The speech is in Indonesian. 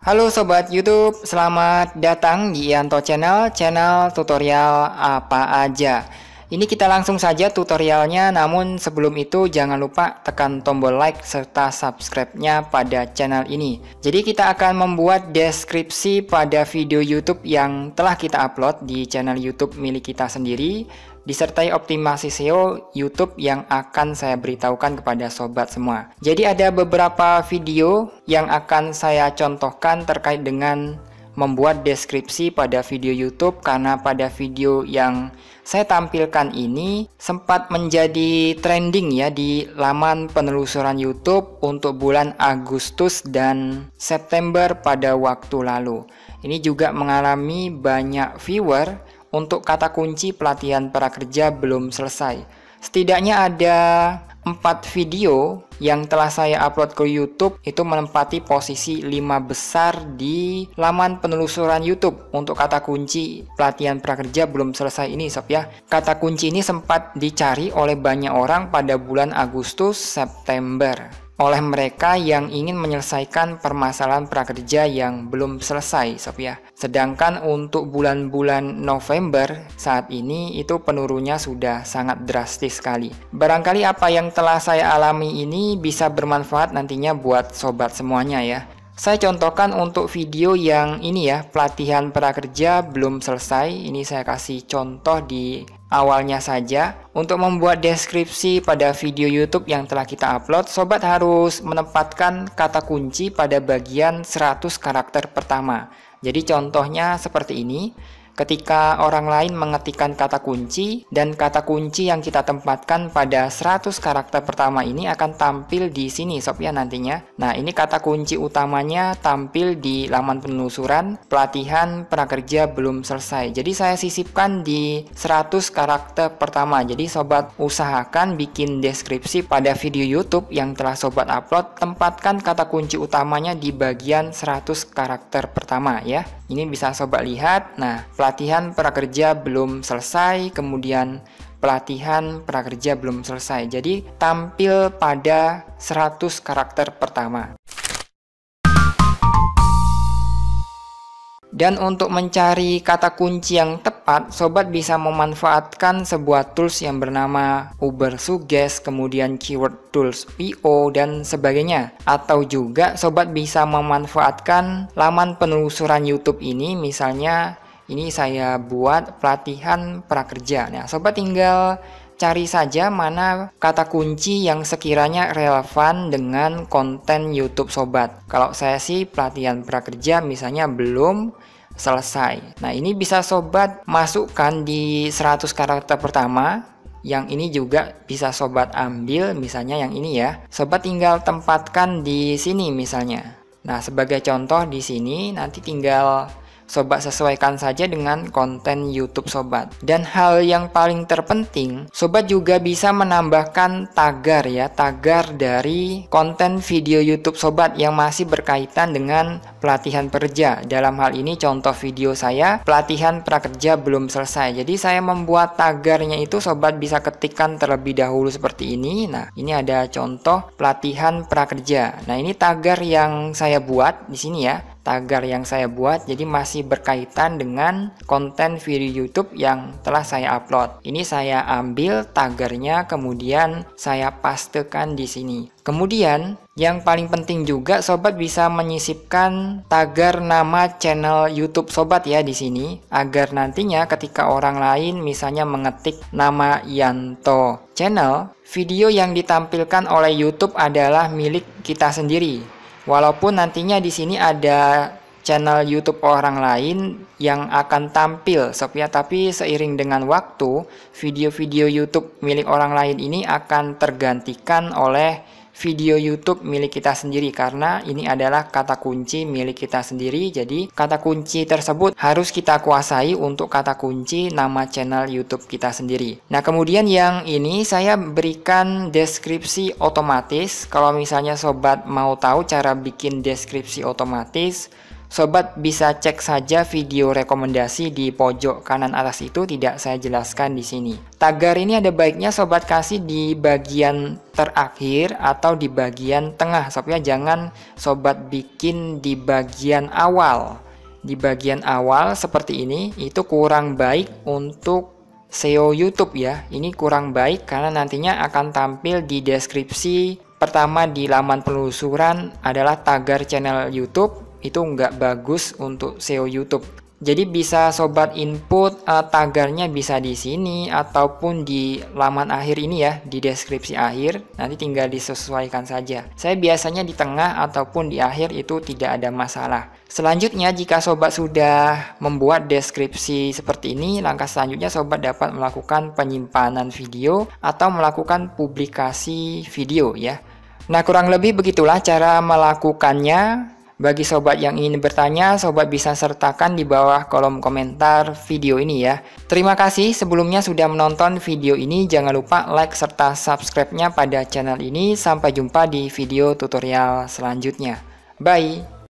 Halo Sobat Youtube, selamat datang di Yanto Channel, channel tutorial apa aja Ini kita langsung saja tutorialnya, namun sebelum itu jangan lupa tekan tombol like serta subscribe-nya pada channel ini Jadi kita akan membuat deskripsi pada video Youtube yang telah kita upload di channel Youtube milik kita sendiri disertai optimasi SEO YouTube yang akan saya beritahukan kepada sobat semua. Jadi ada beberapa video yang akan saya contohkan terkait dengan membuat deskripsi pada video YouTube karena pada video yang saya tampilkan ini sempat menjadi trending ya di laman penelusuran YouTube untuk bulan Agustus dan September pada waktu lalu. Ini juga mengalami banyak viewer untuk kata kunci pelatihan prakerja belum selesai. Setidaknya ada empat video yang telah saya upload ke YouTube itu menempati posisi 5 besar di laman penelusuran YouTube untuk kata kunci pelatihan prakerja belum selesai ini sob ya. Kata kunci ini sempat dicari oleh banyak orang pada bulan Agustus September oleh mereka yang ingin menyelesaikan permasalahan prakerja yang belum selesai, sob ya. Sedangkan untuk bulan-bulan November saat ini itu penurunnya sudah sangat drastis sekali. Barangkali apa yang telah saya alami ini bisa bermanfaat nantinya buat sobat semuanya ya. Saya contohkan untuk video yang ini ya, pelatihan prakerja belum selesai. Ini saya kasih contoh di awalnya saja. Untuk membuat deskripsi pada video YouTube yang telah kita upload, sobat harus menempatkan kata kunci pada bagian 100 karakter pertama. Jadi contohnya seperti ini ketika orang lain mengetikkan kata kunci dan kata kunci yang kita tempatkan pada 100 karakter pertama ini akan tampil di sini sob ya nantinya. Nah, ini kata kunci utamanya tampil di laman penelusuran pelatihan prakerja belum selesai. Jadi saya sisipkan di 100 karakter pertama. Jadi sobat usahakan bikin deskripsi pada video YouTube yang telah sobat upload tempatkan kata kunci utamanya di bagian 100 karakter pertama ya. Ini bisa sobat lihat. Nah, pelatihan prakerja belum selesai, kemudian pelatihan prakerja belum selesai. Jadi tampil pada 100 karakter pertama. Dan untuk mencari kata kunci yang tepat, sobat bisa memanfaatkan sebuah tools yang bernama Uber Suggest, kemudian keyword tools PO dan sebagainya. Atau juga sobat bisa memanfaatkan laman penelusuran YouTube ini misalnya ini saya buat pelatihan prakerja. Nah, sobat tinggal cari saja mana kata kunci yang sekiranya relevan dengan konten YouTube sobat. Kalau saya sih pelatihan prakerja misalnya belum selesai. Nah, ini bisa sobat masukkan di 100 karakter pertama. Yang ini juga bisa sobat ambil misalnya yang ini ya. Sobat tinggal tempatkan di sini misalnya. Nah, sebagai contoh di sini nanti tinggal sobat sesuaikan saja dengan konten YouTube sobat. Dan hal yang paling terpenting, sobat juga bisa menambahkan tagar ya, tagar dari konten video YouTube sobat yang masih berkaitan dengan pelatihan kerja. Dalam hal ini contoh video saya, pelatihan prakerja belum selesai. Jadi saya membuat tagarnya itu sobat bisa ketikkan terlebih dahulu seperti ini. Nah, ini ada contoh pelatihan prakerja. Nah, ini tagar yang saya buat di sini ya tagar yang saya buat jadi masih berkaitan dengan konten video YouTube yang telah saya upload. Ini saya ambil tagarnya kemudian saya pastekan di sini. Kemudian yang paling penting juga sobat bisa menyisipkan tagar nama channel YouTube sobat ya di sini agar nantinya ketika orang lain misalnya mengetik nama Yanto channel, video yang ditampilkan oleh YouTube adalah milik kita sendiri Walaupun nantinya di sini ada channel YouTube orang lain yang akan tampil Sophia. tapi seiring dengan waktu video-video YouTube milik orang lain ini akan tergantikan oleh video YouTube milik kita sendiri karena ini adalah kata kunci milik kita sendiri. Jadi kata kunci tersebut harus kita kuasai untuk kata kunci nama channel YouTube kita sendiri. Nah, kemudian yang ini saya berikan deskripsi otomatis. Kalau misalnya sobat mau tahu cara bikin deskripsi otomatis, Sobat bisa cek saja video rekomendasi di pojok kanan atas itu tidak saya jelaskan di sini. Tagar ini ada baiknya sobat kasih di bagian terakhir atau di bagian tengah ya jangan sobat bikin di bagian awal di bagian awal seperti ini itu kurang baik untuk SEO YouTube ya ini kurang baik karena nantinya akan tampil di deskripsi pertama di laman penelusuran adalah tagar channel YouTube itu nggak bagus untuk SEO YouTube jadi bisa sobat input uh, tagarnya bisa di sini ataupun di laman akhir ini ya, di deskripsi akhir. Nanti tinggal disesuaikan saja. Saya biasanya di tengah ataupun di akhir itu tidak ada masalah. Selanjutnya jika sobat sudah membuat deskripsi seperti ini, langkah selanjutnya sobat dapat melakukan penyimpanan video atau melakukan publikasi video ya. Nah, kurang lebih begitulah cara melakukannya. Bagi sobat yang ingin bertanya, sobat bisa sertakan di bawah kolom komentar video ini ya. Terima kasih sebelumnya sudah menonton video ini. Jangan lupa like serta subscribe-nya pada channel ini. Sampai jumpa di video tutorial selanjutnya. Bye!